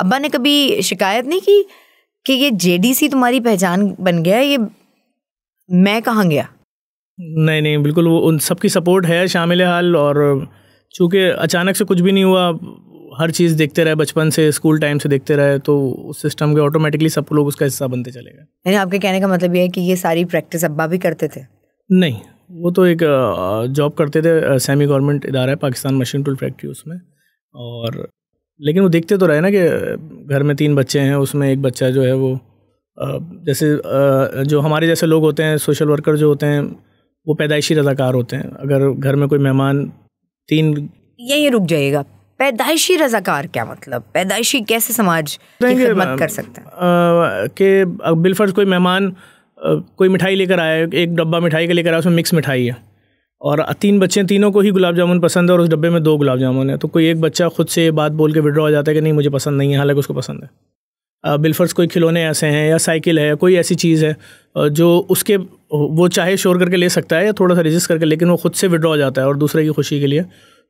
अब्बा ने कभी शिकायत नहीं की कि ये जेडीसी तुम्हारी पहचान बन गया ये मैं कहाँ गया नहीं नहीं बिल्कुल वो उन सबकी सपोर्ट है शामिल हाल और चूँकि अचानक से कुछ भी नहीं हुआ हर चीज़ देखते रहे बचपन से स्कूल टाइम से देखते रहे तो उस सिस्टम के ऑटोमेटिकली सब लोग उसका हिस्सा बनते चले गए यानी आपके कहने का मतलब ये है कि ये सारी प्रैक्टिस अब्बा भी करते थे नहीं वो तो एक जॉब करते थे सेमी गवर्नमेंट इदारा है पाकिस्तान मशीन टूल फैक्ट्री उसमें और लेकिन वो देखते तो रहे ना कि घर में तीन बच्चे हैं उसमें एक बच्चा जो है वो जैसे जो हमारे जैसे लोग होते हैं सोशल वर्कर जो होते हैं वो पैदाइशी रजाकार होते हैं अगर घर में कोई मेहमान तीन यही रुक जाइएगा पैदाइशी रजाकार क्या मतलब पैदाइशी कैसे समाज की खिदमत कर सकते हैं कि बिलफर्ज कोई मेहमान कोई मिठाई लेकर आया एक डब्बा मिठाई का लेकर आया उसमें मिक्स मिठाई है और तीन बच्चे तीनों को ही गुलाब जामुन पसंद है और उस डब्बे में दो गुलाब जामुन है तो कोई एक बच्चा खुद से ये बात बोल के विड्रॉ हो जाता है कि नहीं मुझे पसंद नहीं है हालांकि उसको पसंद है बिलफर्स कोई खिलौने ऐसे हैं या साइकिल है या कोई ऐसी चीज़ है जो उसके वो चाहे शोर करके ले सकता है या थोड़ा सा रजिस्ट करके लेकिन वो खुद से विड्रॉ हो जाता है और दूसरे की खुशी के लिए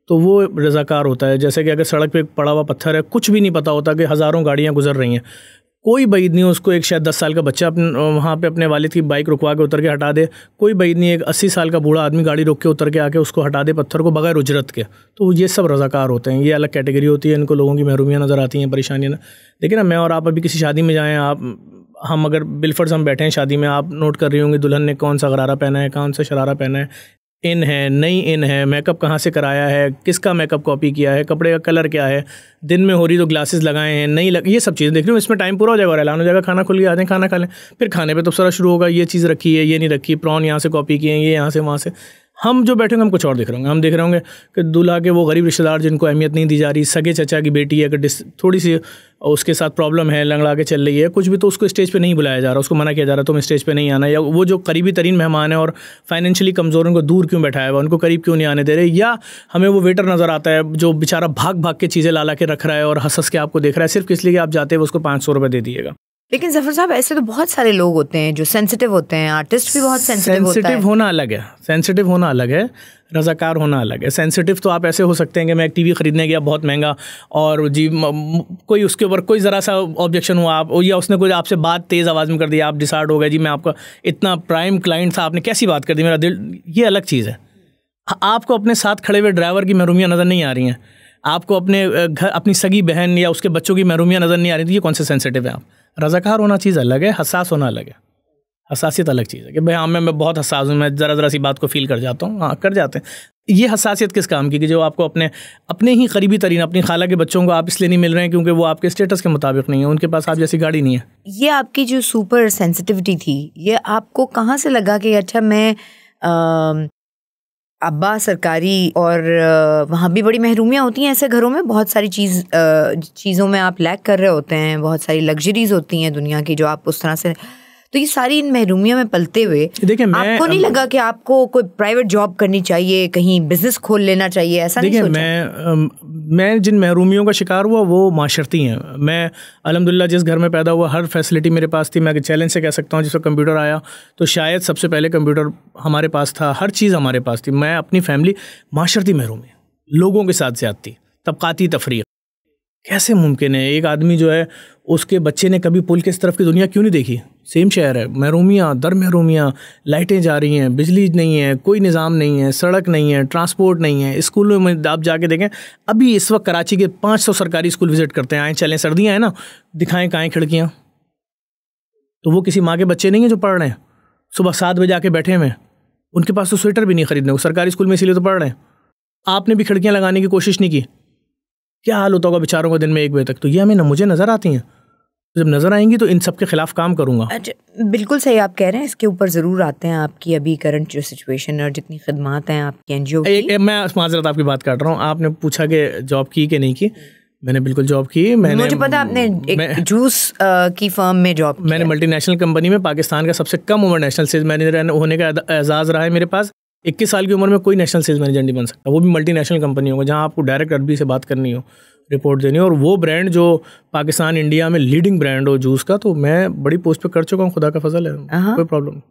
तो वो रज़ाकार होता है जैसे कि अगर सड़क पे पड़ा हुआ पत्थर है कुछ भी नहीं पता होता कि हज़ारों गाड़ियाँ गुजर रही हैं कोई बैद नहीं उसको एक शायद दस साल का बच्चा अपने वहाँ पे अपने वालिद की बाइक रुकवा के उतर के हटा दे कोई बैद नहीं एक अस्सी साल का बूढ़ा आदमी गाड़ी रोक के उतर के आके उसको हटा दे पत्थर को बगैर उजरत के तो ये सब रज़ाकार होते हैं ये अलग कैटेगरी होती है इनको लोगों की महरूमियाँ नज़र आती हैं परेशानियाँ देखिए ना मैं और आप अभी किसी शादी में जाएँ आप हम अगर बिलफर्स हम बैठे हैं शादी में आप नोट कर रही होंगी दुल्हन ने कौन सा गरारा पहना है कौन सा शरारा पहना है इन है नई इन है मेकअप कहाँ से कराया है किसका मेकअप कॉपी किया है कपड़े का कलर क्या है दिन में हो रही तो ग्लासेस लगाए हैं नहीं लग ये सब चीज़ें देख रही हूँ इसमें टाइम पूरा हो जाएगा और ऐलान हो जाएगा खाना खुल गया आ जाए खाना खा लें फिर खाने पे तो सारा शुरू होगा ये चीज़ रखी है ये नहीं रखी प्रॉन यहाँ से कॉपी किए हैं ये यहाँ से वहाँ से हम जो बैठे हम कुछ और देख रहे होंगे हम देख रहे होंगे कि दूल्हा के वो गरीब रिश्तेदार जिनको अहमियत नहीं दी जा रही सगे चचा की बेटी है अगर थोड़ी सी उसके साथ प्रॉब्लम है लंगड़ा के चल रही है कुछ भी तो उसको स्टेज पे नहीं बुलाया जा रहा उसको मना किया जा रहा तुम तो स्टेज पे नहीं आना या वो जो करीबी तरीन मेहमान है और फाइनेंशियली कमज़ोर उनको दूर क्यों बैठाया हुआ उनको करीब क्यों नहीं आने दे रहे या हमें वो वेटर नज़र आता है जो बेचारा भाग भाग के चीज़ें ला ला के रख रहा है और हंस हंस के आपको देख रहा है सिर्फ इसलिए आप जाते हुए उसको पाँच सौ रुपये दे दिएगा लेकिन जफर साहब ऐसे तो बहुत सारे लोग होते हैं जो सेंसिटिव होते हैं आर्टिस्ट भी बहुत सेंसिटिव होता है होना अलग है सेंसिटिव होना अलग है रज़ाकार होना अलग है सेंसिटिव तो आप ऐसे हो सकते हैं कि मैं एक टीवी ख़रीदने गया बहुत महंगा और जी म, कोई उसके ऊपर कोई ज़रा सा ऑब्जेक्शन हुआ आप या उसने कोई आपसे बात तेज़ आवाज़ में कर दी आप डिसाइड हो गए जी मैं आपका इतना प्राइम क्लाइंट था आपने कैसी बात कर दी मेरा दिल ये अलग चीज़ है आपको अपने साथ खड़े हुए ड्राइवर की महरूमियाँ नज़र नहीं आ रही हैं आपको अपने घर अपनी सगी बहन या उसके बच्चों की महरूमियाँ नज़र नहीं आ रही थी ये कौन से सेंसिटिव है आप रजाकार होना चीज़ अलग है हसास होना अलग है हसासियत अलग चीज़ है कि भाई हाँ मैं मैं बहुत हसास हूँ मैं ज़रा ज़रा सी बात को फील कर जाता हूँ हाँ कर जाते हैं ये हसासियत किस काम की कि जो आपको अपने अपने ही करीबी तरीन अपनी खाला के बच्चों को आप इसलिए नहीं मिल रहे हैं क्योंकि वो आपके स्टेटस के मुताबिक नहीं है उनके पास आप जैसी गाड़ी नहीं है ये आपकी जो सुपर सेंसिटिविटी थी ये आपको कहाँ से लगा कि अच्छा मैं अब्बा सरकारी और वहाँ भी बड़ी महरूमियाँ होती हैं ऐसे घरों में बहुत सारी चीज़ चीज़ों में आप लैक कर रहे होते हैं बहुत सारी लग्जरीज़ होती हैं दुनिया की जो आप उस तरह से तो ये सारी इन महरूमियों में पलते हुए देखिए आपको नहीं लगा कि आपको कोई प्राइवेट जॉब करनी चाहिए कहीं बिजनेस खोल लेना चाहिए ऐसा देखिए मैं मैं जिन महरूमियों का शिकार हुआ वो माशरती हैं मैं अलहमदिल्ला जिस घर में पैदा हुआ हर फैसिलिटी मेरे पास थी मैं चैलेंज से कह सकता हूँ जिसका कंप्यूटर आया तो शायद सबसे पहले कंप्यूटर हमारे पास था हर चीज़ हमारे पास थी मैं अपनी फैमिली माशरती महरूम लोगों के साथ ज्यादती तबकाती तफरी कैसे मुमकिन है एक आदमी जो है उसके बच्चे ने कभी पुल के इस तरफ की दुनिया क्यों नहीं देखी सेम शहर है महरूमियाँ दर महरूमियाँ लाइटें जा रही हैं बिजली नहीं है कोई निज़ाम नहीं है सड़क नहीं है ट्रांसपोर्ट नहीं है स्कूलों में आप जाके देखें अभी इस वक्त कराची के 500 सरकारी स्कूल विज़िट करते हैं आएँ चलें सर्दियाँ हैं ना दिखाएँ कहाँ खिड़कियाँ तो वो किसी माँ के बच्चे नहीं हैं जो पढ़ रहे हैं सुबह सात बजे आके बैठे हुए उनके पास तो स्वेटर भी नहीं खरीदने वो सरकारी स्कूल में इसीलिए तो पढ़ रहे हैं आपने भी खिड़कियाँ लगाने की कोशिश नहीं की क्या हाल होता होगा बेचारों का दिन में एक बजे तक तो ये हमें न, मुझे नज़र आती हैं जब नज़र आएंगी तो इन सब के खिलाफ काम करूंगा अच्छा बिल्कुल सही आप कह रहे हैं इसके ऊपर ज़रूर आते हैं आपकी अभी करंट जो सिचुएशन और जितनी खदमात हैं आपकी एन जी ओ मैं माजरत आपकी बात कर रहा हूँ आपने पूछा कि जॉब की कि नहीं की मैंने बिल्कुल जॉब की मैंने मुझे पता आपने एक जूस की फर्म में जॉब मैंने मल्टीनेशनल कंपनी में पाकिस्तान का सबसे कम उम्र नेशनल सेल्स मैनेजर होने का एजाज़ रहा है मेरे पास इक्कीस साल की उम्र में कोई नेशनल सेल्स मैनेजर नहीं बन सकता वो भी मल्टी नेशनल कंपनी होगा जहाँ आपको डायरेक्ट अरबी से बात करनी हो रिपोर्ट देनी हो और वो ब्रांड जो पाकिस्तान इंडिया में लीडिंग ब्रांड हो जूस का तो मैं बड़ी पोस्ट पर कर चुका हूँ खुदा का फजल है हाँ। कोई प्रॉब्लम